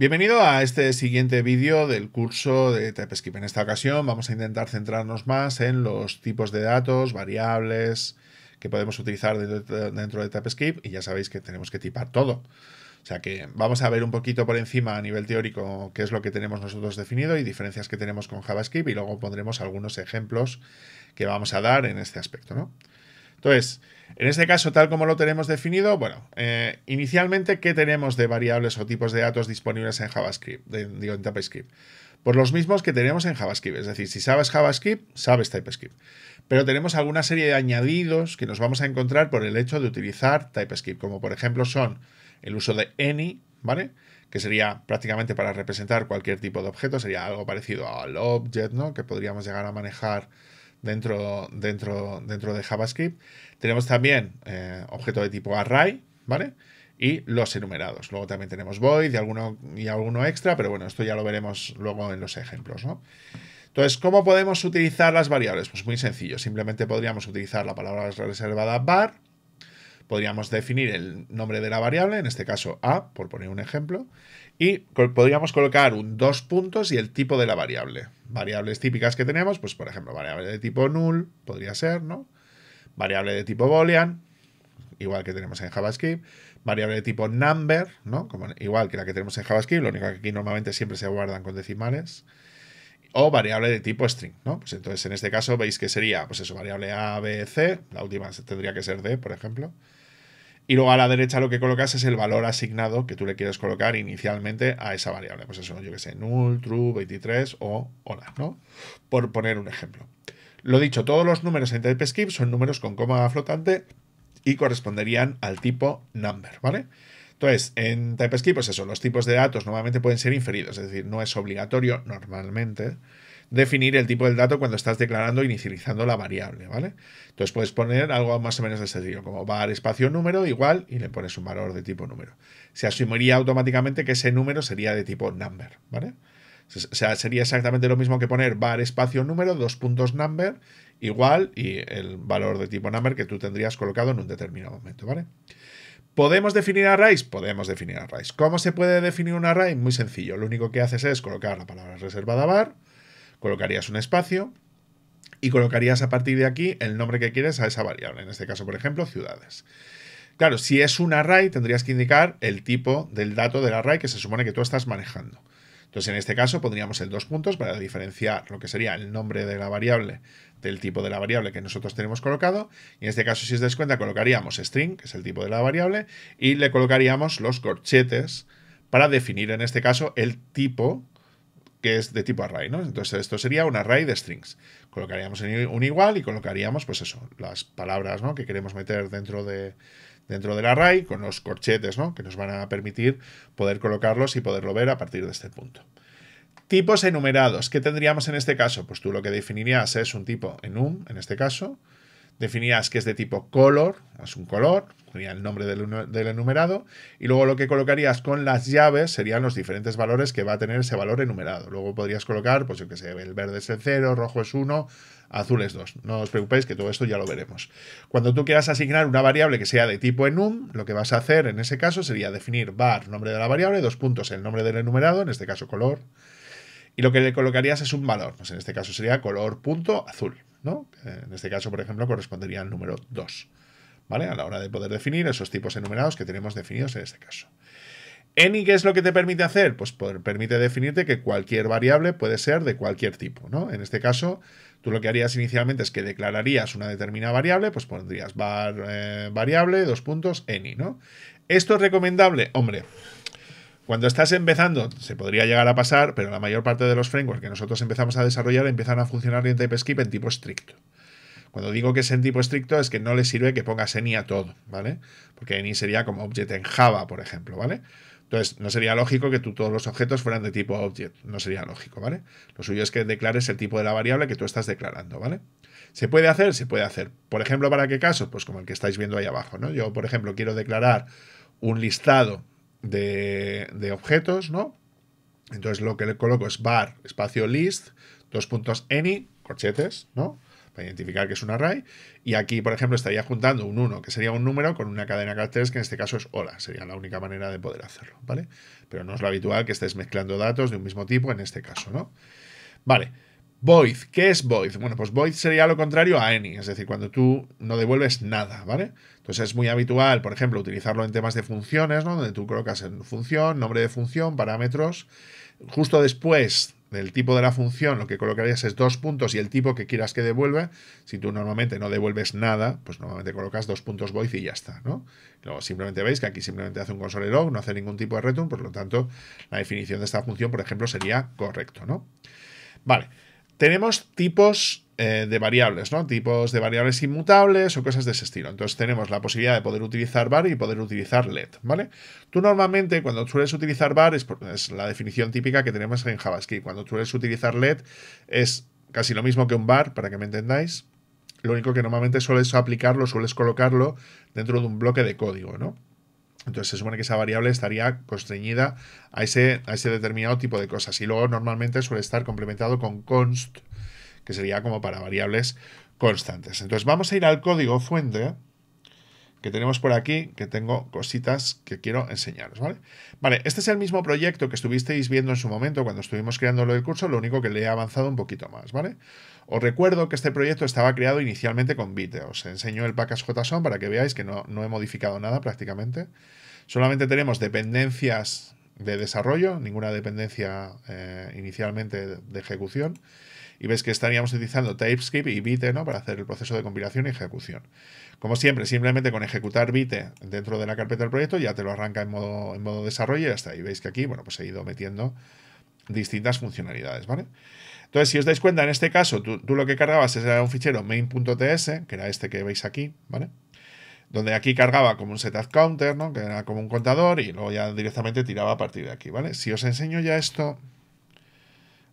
Bienvenido a este siguiente vídeo del curso de TypeScript. En esta ocasión vamos a intentar centrarnos más en los tipos de datos, variables que podemos utilizar dentro de TypeScript y ya sabéis que tenemos que tipar todo. O sea que vamos a ver un poquito por encima a nivel teórico qué es lo que tenemos nosotros definido y diferencias que tenemos con JavaScript y luego pondremos algunos ejemplos que vamos a dar en este aspecto. ¿no? Entonces, en este caso, tal como lo tenemos definido, bueno, eh, inicialmente, ¿qué tenemos de variables o tipos de datos disponibles en JavaScript? digo, en TypeScript. Pues los mismos que tenemos en JavaScript. Es decir, si sabes JavaScript, sabes TypeScript. Pero tenemos alguna serie de añadidos que nos vamos a encontrar por el hecho de utilizar TypeScript, como por ejemplo son el uso de any, ¿vale? que sería prácticamente para representar cualquier tipo de objeto, sería algo parecido al object, ¿no? Que podríamos llegar a manejar dentro, dentro, dentro de JavaScript. Tenemos también eh, objeto de tipo array, ¿vale? Y los enumerados. Luego también tenemos void y alguno, y alguno extra, pero bueno, esto ya lo veremos luego en los ejemplos, ¿no? Entonces, ¿cómo podemos utilizar las variables? Pues muy sencillo, simplemente podríamos utilizar la palabra reservada var, podríamos definir el nombre de la variable, en este caso A, por poner un ejemplo, y podríamos colocar un dos puntos y el tipo de la variable. Variables típicas que tenemos, pues por ejemplo, variable de tipo null, podría ser, ¿no? Variable de tipo boolean, igual que tenemos en JavaScript, variable de tipo number, ¿no? igual que la que tenemos en JavaScript, lo único que aquí normalmente siempre se guardan con decimales, o variable de tipo string, ¿no? Pues entonces en este caso veis que sería, pues eso, variable A, B, C, la última tendría que ser D, por ejemplo, y luego a la derecha lo que colocas es el valor asignado que tú le quieres colocar inicialmente a esa variable. Pues eso, yo que sé, null, true, 23 o hola, ¿no? Por poner un ejemplo. Lo dicho, todos los números en TypeScript son números con coma flotante y corresponderían al tipo number, ¿vale? Entonces, en TypeScript, pues eso, los tipos de datos normalmente pueden ser inferidos, es decir, no es obligatorio normalmente definir el tipo del dato cuando estás declarando e inicializando la variable, ¿vale? Entonces puedes poner algo más o menos de ese estilo, como var espacio número igual y le pones un valor de tipo número. Se asumiría automáticamente que ese número sería de tipo number, ¿vale? O sea, sería exactamente lo mismo que poner var espacio número, dos puntos number, igual y el valor de tipo number que tú tendrías colocado en un determinado momento, ¿vale? ¿Podemos definir arrays? Podemos definir arrays. ¿Cómo se puede definir un array? Muy sencillo. Lo único que haces es colocar la palabra reservada var Colocarías un espacio y colocarías a partir de aquí el nombre que quieres a esa variable, en este caso, por ejemplo, ciudades. Claro, si es un array, tendrías que indicar el tipo del dato del array que se supone que tú estás manejando. Entonces, en este caso, pondríamos el dos puntos para diferenciar lo que sería el nombre de la variable del tipo de la variable que nosotros tenemos colocado. Y en este caso, si os dais cuenta, colocaríamos string, que es el tipo de la variable, y le colocaríamos los corchetes para definir, en este caso, el tipo que es de tipo array, ¿no? Entonces esto sería un array de strings. Colocaríamos un igual y colocaríamos, pues eso, las palabras, ¿no? Que queremos meter dentro de dentro del array con los corchetes, ¿no? Que nos van a permitir poder colocarlos y poderlo ver a partir de este punto. Tipos enumerados. ¿Qué tendríamos en este caso? Pues tú lo que definirías es un tipo enum, en este caso, definías que es de tipo color, es un color, sería el nombre del, enumerado, y luego lo que colocarías con las llaves serían los diferentes valores que va a tener ese valor enumerado. Luego podrías colocar, pues yo que sé, el verde es el 0, rojo es 1, azul es 2. No os preocupéis que todo esto ya lo veremos. Cuando tú quieras asignar una variable que sea de tipo enum, lo que vas a hacer en ese caso sería definir var, nombre de la variable, dos puntos, el nombre del enumerado, en este caso color, y lo que le colocarías es un valor, pues en este caso sería color punto azul. En este caso, por ejemplo, correspondería al número 2, ¿vale? A la hora de poder definir esos tipos enumerados que tenemos definidos en este caso. Any, ¿qué es lo que te permite hacer? Pues permite definirte que cualquier variable puede ser de cualquier tipo, ¿no? En este caso, tú lo que harías inicialmente es que declararías una determinada variable, pues pondrías var, eh, variable, dos puntos, any, ¿no? ¿Esto es recomendable? Hombre, cuando estás empezando, se podría llegar a pasar, pero la mayor parte de los frameworks que nosotros empezamos a desarrollar empiezan a funcionar en TypeScript en tipo estricto. Cuando digo que es en tipo estricto es que no le sirve que pongas any a todo, ¿vale? Porque any sería como object en Java, por ejemplo, ¿vale? Entonces, no sería lógico que tú, todos los objetos fueran de tipo object, no sería lógico, ¿vale? Lo suyo es que declares el tipo de la variable que tú estás declarando, ¿vale? ¿Se puede hacer? Se puede hacer. Por ejemplo, ¿para qué caso? Pues como el que estáis viendo ahí abajo, ¿no? Yo, por ejemplo, quiero declarar un listado de, objetos, ¿no? Entonces lo que le coloco es bar, espacio list, dos puntos any, corchetes, ¿no? Para identificar que es un array. Y aquí, por ejemplo, estaría juntando un 1, que sería un número, con una cadena de caracteres, que en este caso es hola. Sería la única manera de poder hacerlo, ¿vale? Pero no es lo habitual que estés mezclando datos de un mismo tipo en este caso, ¿no? Vale. Void. ¿Qué es void? Bueno, pues void sería lo contrario a any, es decir, cuando tú no devuelves nada, ¿vale? Entonces es muy habitual, por ejemplo, utilizarlo en temas de funciones, ¿no? Donde tú colocas en función, nombre de función, parámetros. Justo después del tipo de la función, lo que colocarías es dos puntos y el tipo que quieras que devuelva. Si tú normalmente no devuelves nada, pues normalmente colocas dos puntos void y ya está, ¿no? Luego simplemente veis que aquí simplemente hace un console log, no hace ningún tipo de return, por lo tanto, la definición de esta función, por ejemplo, sería correcto, ¿no? Vale tenemos tipos eh, de variables, ¿no? Tipos de variables inmutables o cosas de ese estilo. Entonces tenemos la posibilidad de poder utilizar var y poder utilizar let, ¿vale? Tú normalmente cuando sueles utilizar var es, la definición típica que tenemos en JavaScript. Cuando sueles utilizar let es casi lo mismo que un var, para que me entendáis. Lo único que normalmente sueles aplicarlo, sueles colocarlo dentro de un bloque de código, ¿no? Entonces se supone que esa variable estaría constreñida a ese, a ese determinado tipo de cosas. Y luego normalmente suele estar complementado con const, que sería como para variables constantes. Entonces vamos a ir al código fuente que tenemos por aquí, que tengo cositas que quiero enseñaros, ¿vale? Vale, este es el mismo proyecto que estuvisteis viendo en su momento cuando estuvimos creando lo del curso, lo único que le he avanzado un poquito más, ¿vale? Os recuerdo que este proyecto estaba creado inicialmente con Vite, os enseño el Package.json JSON para que veáis que no, he modificado nada prácticamente. Solamente tenemos dependencias de desarrollo, ninguna dependencia eh, inicialmente de ejecución y ves que estaríamos utilizando TypeScript y Vite ¿no? para hacer el proceso de compilación y ejecución. Como siempre, simplemente con ejecutar Vite dentro de la carpeta del proyecto ya te lo arranca en modo, en modo desarrollo y hasta ahí veis que aquí bueno, pues he ido metiendo distintas funcionalidades. ¿vale? Entonces, si os dais cuenta, en este caso tú, tú lo que cargabas era un fichero main.ts, que era este que veis aquí, ¿vale? donde aquí cargaba como un setup counter, ¿no? que era como un contador y luego ya directamente tiraba a partir de aquí. ¿vale? Si os enseño ya esto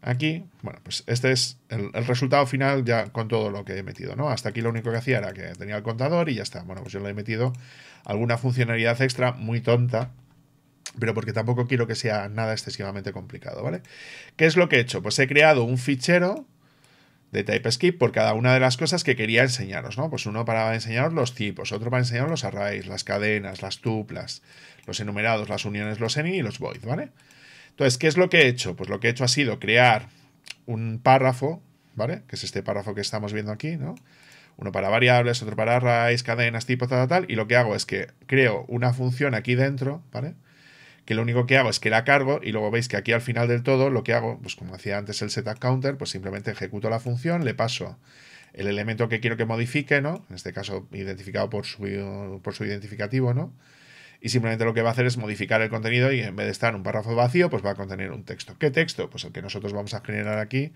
aquí, bueno, pues este es el, resultado final ya con todo lo que he metido, ¿no? Hasta aquí lo único que hacía era que tenía el contador y ya está. Bueno, pues yo le he metido alguna funcionalidad extra muy tonta, pero porque tampoco quiero que sea nada excesivamente complicado, ¿vale? ¿Qué es lo que he hecho? Pues he creado un fichero de TypeScript por cada una de las cosas que quería enseñaros, ¿no? Pues uno para enseñaros los tipos, otro para enseñaros los arrays, las cadenas, las tuplas, los enumerados, las uniones, los any y los void, ¿vale? vale entonces, ¿qué es lo que he hecho? Pues lo que he hecho ha sido crear un párrafo, ¿vale? Que es este párrafo que estamos viendo aquí, ¿no? Uno para variables, otro para arrays, cadenas, tipo, tal, tal, tal. Y lo que hago es que creo una función aquí dentro, ¿vale? Que lo único que hago es que la cargo y luego veis que aquí al final del todo lo que hago, pues como hacía antes el setup counter, pues simplemente ejecuto la función, le paso el elemento que quiero que modifique, ¿no? En este caso identificado por su, por su identificativo, ¿no? y simplemente lo que va a hacer es modificar el contenido y en vez de estar un párrafo vacío, pues va a contener un texto. ¿Qué texto? Pues el que nosotros vamos a generar aquí,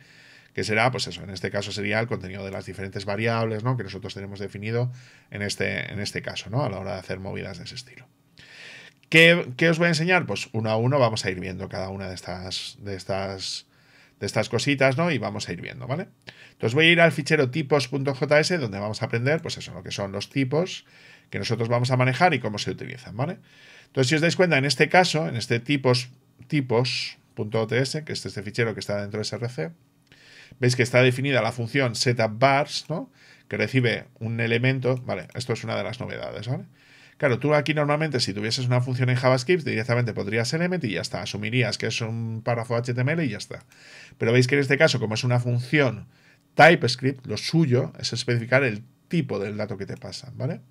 que será, pues eso, en este caso sería el contenido de las diferentes variables, ¿no? Que nosotros tenemos definido en este, en este caso, ¿no? A la hora de hacer movidas de ese estilo. ¿Qué, os voy a enseñar? Pues uno a uno vamos a ir viendo cada una de estas, de estas, de estas cositas, ¿no? Y vamos a ir viendo, ¿vale? Entonces voy a ir al fichero tipos.js donde vamos a aprender, pues eso, lo que son los tipos que nosotros vamos a manejar y cómo se utilizan, ¿vale? Entonces, si os dais cuenta, en este caso, en este tipos, que este es este fichero que está dentro de src, veis que está definida la función setupBars, ¿no? Que recibe un elemento, ¿vale? Esto es una de las novedades, ¿vale? Claro, tú aquí normalmente si tuvieses una función en JavaScript directamente podrías element y ya está, asumirías que es un párrafo HTML y ya está. Pero veis que en este caso, como es una función TypeScript, lo suyo es especificar el tipo del dato que te pasa, ¿vale?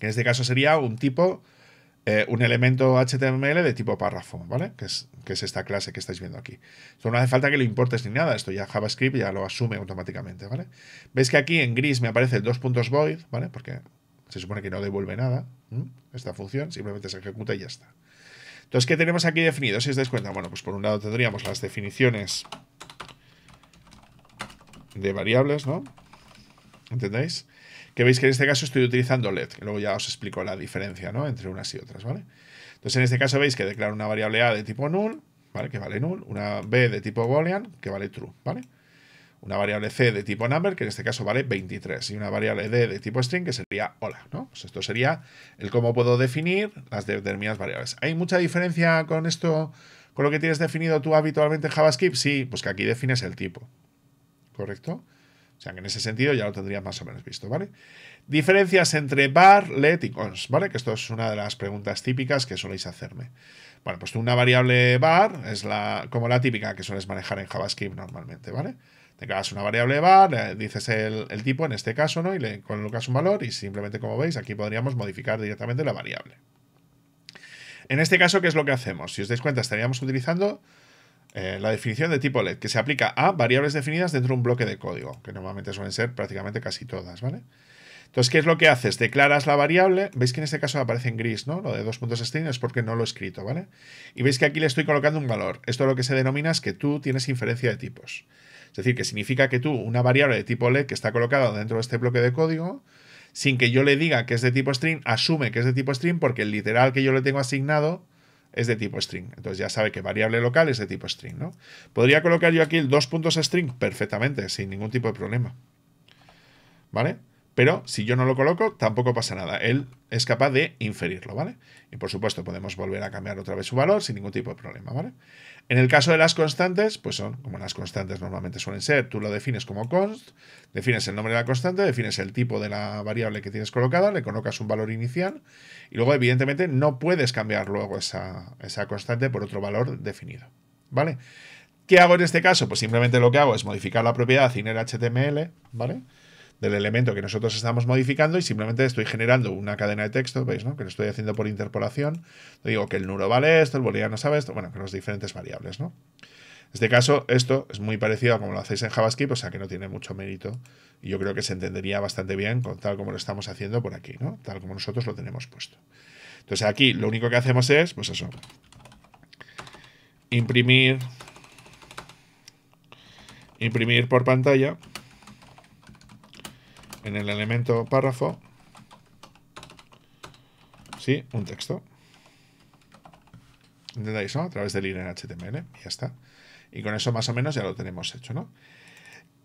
que en este caso sería un tipo, eh, un elemento HTML de tipo párrafo, ¿vale? Que es, que es esta clase que estáis viendo aquí. Entonces no hace falta que lo importes ni nada, esto ya JavaScript ya lo asume automáticamente, ¿vale? Veis que aquí en gris me aparece dos puntos void, ¿vale? Porque se supone que no devuelve nada esta función, simplemente se ejecuta y ya está. Entonces, ¿qué tenemos aquí definido? Si os dais cuenta, bueno, pues por un lado tendríamos las definiciones de variables, ¿no? ¿Entendéis? Que veis que en este caso estoy utilizando LED, que luego ya os explico la diferencia entre unas y otras, ¿vale? Entonces en este caso veis que declaro una variable A de tipo null, ¿vale? Que vale null, una B de tipo boolean, que vale true, ¿vale? Una variable C de tipo number, que en este caso vale 23, y una variable D de tipo string, que sería hola, ¿no? Pues esto sería el cómo puedo definir las determinadas variables. ¿Hay mucha diferencia con esto, con lo que tienes definido tú habitualmente en JavaScript? Sí, pues que aquí defines el tipo, ¿correcto? O sea, que en ese sentido ya lo tendrías más o menos visto, ¿vale? Diferencias entre var, let y cons, ¿vale? Que esto es una de las preguntas típicas que soléis hacerme. Bueno, pues tú una variable var es la, como la típica que sueles manejar en JavaScript normalmente, ¿vale? Te una variable var, dices el, el, tipo en este caso, ¿no? Y le colocas un valor y simplemente, como veis, aquí podríamos modificar directamente la variable. En este caso, ¿qué es lo que hacemos? Si os dais cuenta, estaríamos utilizando eh, la definición de tipo LED, que se aplica a variables definidas dentro de un bloque de código, que normalmente suelen ser prácticamente casi todas, ¿vale? Entonces, ¿qué es lo que haces? Declaras la variable, veis que en este caso aparece en gris, ¿no? Lo de dos puntos string es porque no lo he escrito, ¿vale? Y veis que aquí le estoy colocando un valor. Esto lo que se denomina es que tú tienes inferencia de tipos. Es decir, que significa que tú, una variable de tipo LED que está colocada dentro de este bloque de código, sin que yo le diga que es de tipo string, asume que es de tipo string porque el literal que yo le tengo asignado es de tipo string. Entonces ya sabe que variable local es de tipo string, ¿no? Podría colocar yo aquí el dos puntos string perfectamente, sin ningún tipo de problema. ¿Vale? Pero si yo no lo coloco, tampoco pasa nada. Él es capaz de inferirlo, ¿vale? Y por supuesto podemos volver a cambiar otra vez su valor sin ningún tipo de problema, ¿vale? En el caso de las constantes, pues son como las constantes normalmente suelen ser. Tú lo defines como const, defines el nombre de la constante, defines el tipo de la variable que tienes colocada, le colocas un valor inicial y luego evidentemente no puedes cambiar luego esa, constante por otro valor definido, ¿vale? ¿Qué hago en este caso? Pues simplemente lo que hago es modificar la propiedad el HTML, ¿vale? vale del elemento que nosotros estamos modificando y simplemente estoy generando una cadena de texto, ¿veis? Que lo estoy haciendo por interpolación. digo que el número vale esto, el booleano sabe esto, bueno, con las diferentes variables, ¿no? En este caso, esto es muy parecido a como lo hacéis en JavaScript, o sea que no tiene mucho mérito. Y yo creo que se entendería bastante bien con tal como lo estamos haciendo por aquí, ¿no? Tal como nosotros lo tenemos puesto. Entonces aquí lo único que hacemos es, pues eso, imprimir, imprimir por pantalla en el elemento párrafo, sí, un texto. ¿Entendéis, no? A través del ir en HTML, ya está. Y con eso más o menos ya lo tenemos hecho, ¿no?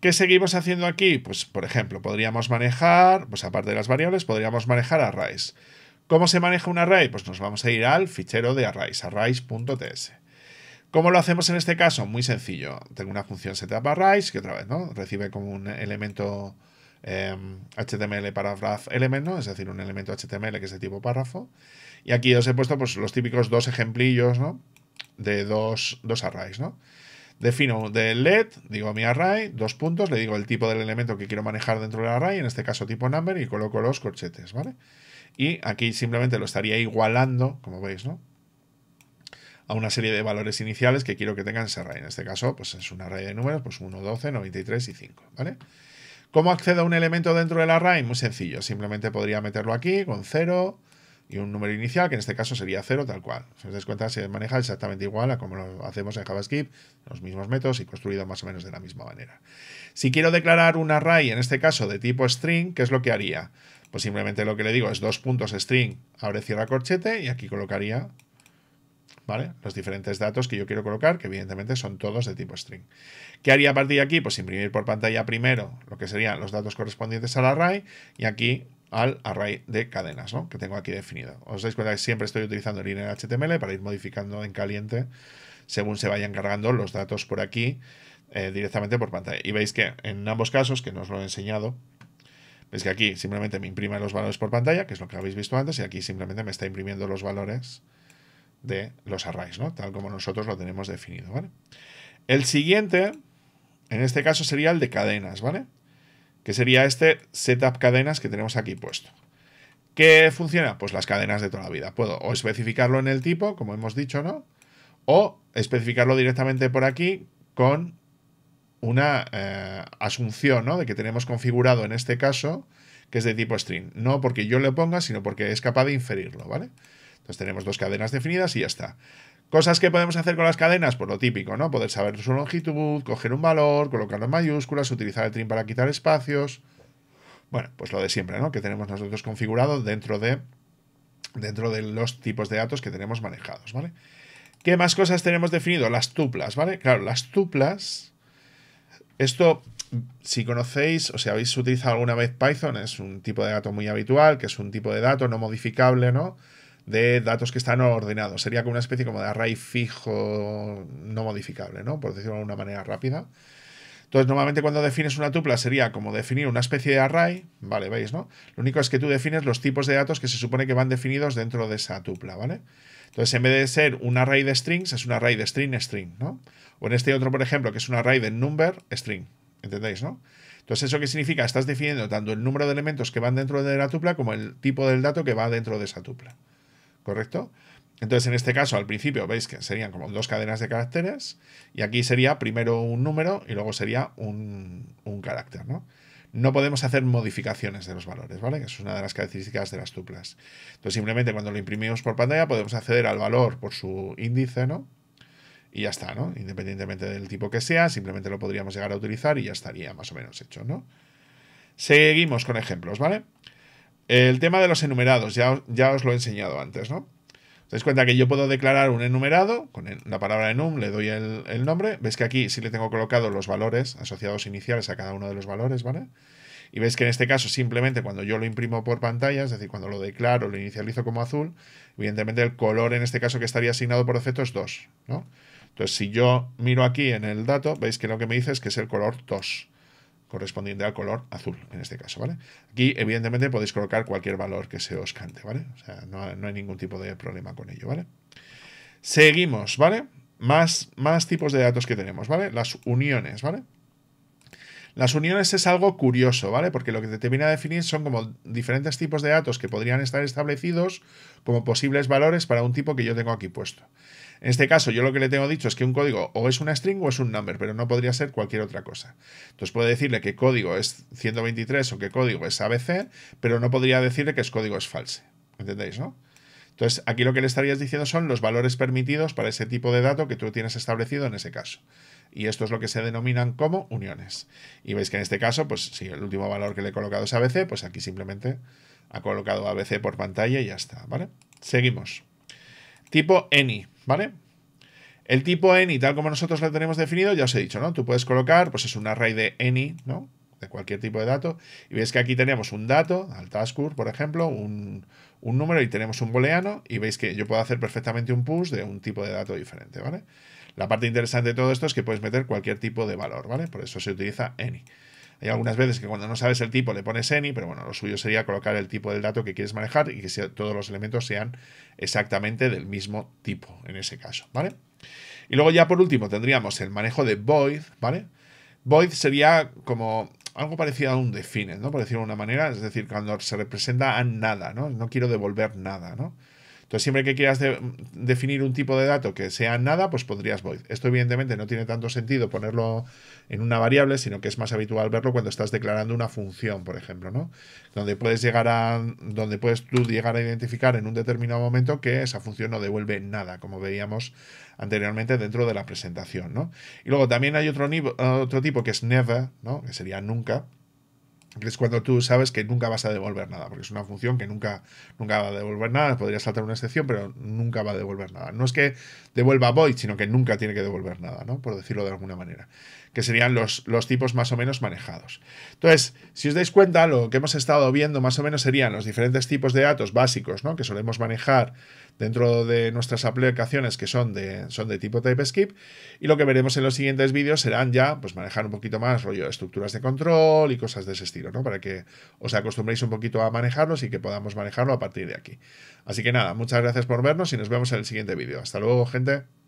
¿Qué seguimos haciendo aquí? Pues, por ejemplo, podríamos manejar, pues aparte de las variables, podríamos manejar arrays. ¿Cómo se maneja un array? Pues nos vamos a ir al fichero de arrays, arrays.ts. ¿Cómo lo hacemos en este caso? Muy sencillo. Tengo una función setup que otra vez, ¿no? Recibe como un elemento Em, HTML paragraph elemento es decir, un elemento HTML que es de tipo párrafo. Y aquí os he puesto pues, los típicos dos ejemplillos ¿no? de dos, arrays. ¿no? Defino de LED, digo mi array, dos puntos, le digo el tipo del elemento que quiero manejar dentro del array, en este caso tipo number, y coloco los corchetes, ¿vale? Y aquí simplemente lo estaría igualando, como veis, ¿no? A una serie de valores iniciales que quiero que tengan ese array. En este caso, pues es un array de números, pues 1, 12, 93 y 5, ¿vale? vale ¿Cómo accedo a un elemento dentro del array? Muy sencillo, simplemente podría meterlo aquí con 0 y un número inicial, que en este caso sería 0 tal cual. Si os dais cuenta, se maneja exactamente igual a como lo hacemos en JavaScript, los mismos métodos y construido más o menos de la misma manera. Si quiero declarar un array, en este caso de tipo string, ¿qué es lo que haría? Pues simplemente lo que le digo es dos puntos string, abre cierra corchete y aquí colocaría los diferentes datos que yo quiero colocar, que evidentemente son todos de tipo string. ¿Qué haría a partir de aquí? Pues imprimir por pantalla primero lo que serían los datos correspondientes al array y aquí al array de cadenas, ¿no? Que tengo aquí definido. Os dais cuenta que siempre estoy utilizando el HTML para ir modificando en caliente según se vayan cargando los datos por aquí eh, directamente por pantalla. Y veis que en ambos casos, que no os lo he enseñado, veis que aquí simplemente me imprime los valores por pantalla, que es lo que habéis visto antes, y aquí simplemente me está imprimiendo los valores de los arrays, ¿no? Tal como nosotros lo tenemos definido, ¿vale? El siguiente, en este caso, sería el de cadenas, ¿vale? Que sería este setup cadenas que tenemos aquí puesto. ¿Qué funciona? Pues las cadenas de toda la vida. Puedo o especificarlo en el tipo, como hemos dicho, ¿no? O especificarlo directamente por aquí con una eh, asunción, De que tenemos configurado en este caso, que es de tipo string. No porque yo le ponga, sino porque es capaz de inferirlo, ¿vale? vale entonces tenemos dos cadenas definidas y ya está. Cosas que podemos hacer con las cadenas, pues lo típico, ¿no? Poder saber su longitud, coger un valor, colocarlo en mayúsculas, utilizar el trim para quitar espacios. Bueno, pues lo de siempre, ¿no? Que tenemos nosotros configurado dentro de, dentro de los tipos de datos que tenemos manejados, ¿vale? ¿Qué más cosas tenemos definido? Las tuplas, ¿vale? Claro, las tuplas. Esto, si conocéis o si habéis utilizado alguna vez Python, es un tipo de dato muy habitual, que es un tipo de dato no modificable, ¿no? de datos que están ordenados. Sería como una especie como de array fijo no modificable, ¿no? Por decirlo de una manera rápida. Entonces, normalmente cuando defines una tupla sería como definir una especie de array, ¿vale? ¿Veis, no? Lo único es que tú defines los tipos de datos que se supone que van definidos dentro de esa tupla, ¿vale? Entonces, en vez de ser un array de strings, es un array de string, string, ¿no? O en este otro, por ejemplo, que es un array de number, string. ¿Entendéis, no? Entonces, ¿eso qué significa? Estás definiendo tanto el número de elementos que van dentro de la tupla como el tipo del dato que va dentro de esa tupla. ¿correcto? Entonces, en este caso, al principio veis que serían como dos cadenas de caracteres, y aquí sería primero un número y luego sería un, carácter, ¿no? No podemos hacer modificaciones de los valores, ¿vale? que es una de las características de las tuplas. Entonces, simplemente cuando lo imprimimos por pantalla, podemos acceder al valor por su índice, ¿no? Y ya está, ¿no? Independientemente del tipo que sea, simplemente lo podríamos llegar a utilizar y ya estaría más o menos hecho, ¿no? Seguimos con ejemplos, ¿vale? vale el tema de los enumerados, ya, os lo he enseñado antes, ¿no? Os dais cuenta que yo puedo declarar un enumerado, con la palabra enum le doy el, nombre, veis que aquí sí le tengo colocado los valores asociados iniciales a cada uno de los valores, ¿vale? Y veis que en este caso simplemente cuando yo lo imprimo por pantalla, es decir, cuando lo declaro, lo inicializo como azul, evidentemente el color en este caso que estaría asignado por defecto es 2, ¿no? Entonces, si yo miro aquí en el dato, veis que lo que me dice es que es el color 2 correspondiente al color azul, en este caso, ¿vale? Aquí, evidentemente, podéis colocar cualquier valor que se os cante, ¿vale? O sea, no, no hay ningún tipo de problema con ello, ¿vale? Seguimos, ¿vale? Más, más tipos de datos que tenemos, ¿vale? Las uniones, ¿vale? Las uniones es algo curioso, ¿vale? Porque lo que te viene a definir son como diferentes tipos de datos que podrían estar establecidos como posibles valores para un tipo que yo tengo aquí puesto. En este caso, yo lo que le tengo dicho es que un código o es una string o es un number, pero no podría ser cualquier otra cosa. Entonces puede decirle que código es 123 o que código es ABC, pero no podría decirle que es código es false. ¿Entendéis, no? Entonces, aquí lo que le estarías diciendo son los valores permitidos para ese tipo de dato que tú tienes establecido en ese caso y esto es lo que se denominan como uniones. Y veis que en este caso, pues si el último valor que le he colocado es ABC, pues aquí simplemente ha colocado ABC por pantalla y ya está, ¿vale? Seguimos. Tipo any, ¿vale? El tipo any, tal como nosotros lo tenemos definido, ya os he dicho, ¿no? Tú puedes colocar, pues es un array de any, ¿no? De cualquier tipo de dato. Y veis que aquí tenemos un dato, al Taskur, por ejemplo, un, número y tenemos un booleano. Y veis que yo puedo hacer perfectamente un push de un tipo de dato diferente, ¿vale? vale la parte interesante de todo esto es que puedes meter cualquier tipo de valor, ¿vale? Por eso se utiliza any. Hay algunas veces que cuando no sabes el tipo le pones any, pero bueno, lo suyo sería colocar el tipo del dato que quieres manejar y que todos los elementos sean exactamente del mismo tipo en ese caso, ¿vale? Y luego ya por último tendríamos el manejo de void, ¿vale? Void sería como algo parecido a un define, ¿no? Por decirlo de una manera, es decir, cuando se representa a nada, ¿no? No quiero devolver nada, ¿no? Entonces, siempre que quieras definir un tipo de dato que sea nada, pues pondrías void. Esto evidentemente no tiene tanto sentido ponerlo en una variable, sino que es más habitual verlo cuando estás declarando una función, por ejemplo, ¿no? Donde puedes llegar a donde puedes tú llegar a identificar en un determinado momento que esa función no devuelve nada, como veíamos anteriormente dentro de la presentación, ¿no? Y luego también hay otro, otro tipo que es never, ¿no? Que sería nunca, es cuando tú sabes que nunca vas a devolver nada, porque es una función que nunca, nunca va a devolver nada, podría saltar una excepción, pero nunca va a devolver nada. No es que devuelva void, sino que nunca tiene que devolver nada, ¿no? Por decirlo de alguna manera. Que serían los, los tipos más o menos manejados. Entonces, si os dais cuenta, lo que hemos estado viendo más o menos serían los diferentes tipos de datos básicos, ¿no? Que solemos manejar dentro de nuestras aplicaciones que son de, son de tipo TypeScript. Y lo que veremos en los siguientes vídeos serán ya pues manejar un poquito más rollo estructuras de control y cosas de ese estilo, ¿no? Para que os acostumbréis un poquito a manejarlos y que podamos manejarlo a partir de aquí. Así que nada, muchas gracias por vernos y nos vemos en el siguiente vídeo. Hasta luego, gente.